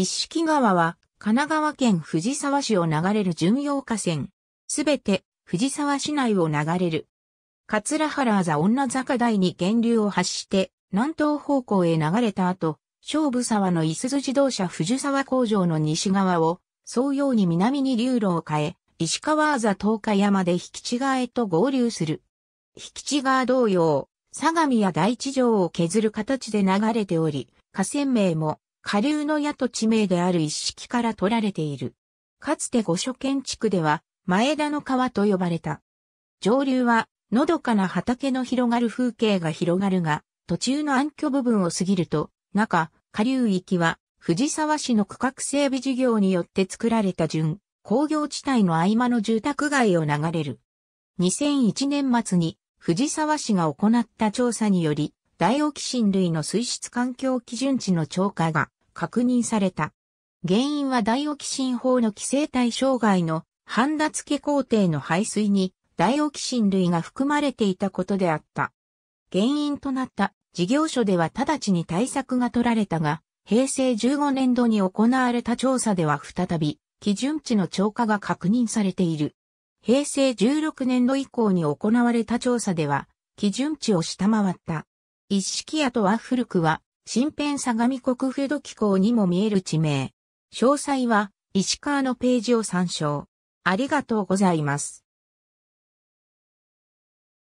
一色川は神奈川県藤沢市を流れる巡洋河川。すべて藤沢市内を流れる。桂原あざ女坂台に源流を発して南東方向へ流れた後、勝負沢の伊鈴自動車藤沢工場の西側を、総用に南に流路を変え、石川あざ東海山で引地違へと合流する。引地川同様、相模や大地上を削る形で流れており、河川名も下流の矢と地名である一式から取られている。かつて五所建築では、前田の川と呼ばれた。上流は、のどかな畑の広がる風景が広がるが、途中の暗渠部分を過ぎると、中、下流域は、藤沢市の区画整備事業によって作られた順、工業地帯の合間の住宅街を流れる。2001年末に、藤沢市が行った調査により、大オキシン類の水質環境基準値の超過が確認された。原因はダイオキシン法の規制対象外の半田付工程の排水にダイオキシン類が含まれていたことであった。原因となった事業所では直ちに対策が取られたが、平成15年度に行われた調査では再び基準値の超過が確認されている。平成16年度以降に行われた調査では、基準値を下回った。一式屋とは古くは、新編相模国府土機構にも見える地名。詳細は、石川のページを参照。ありがとうございます。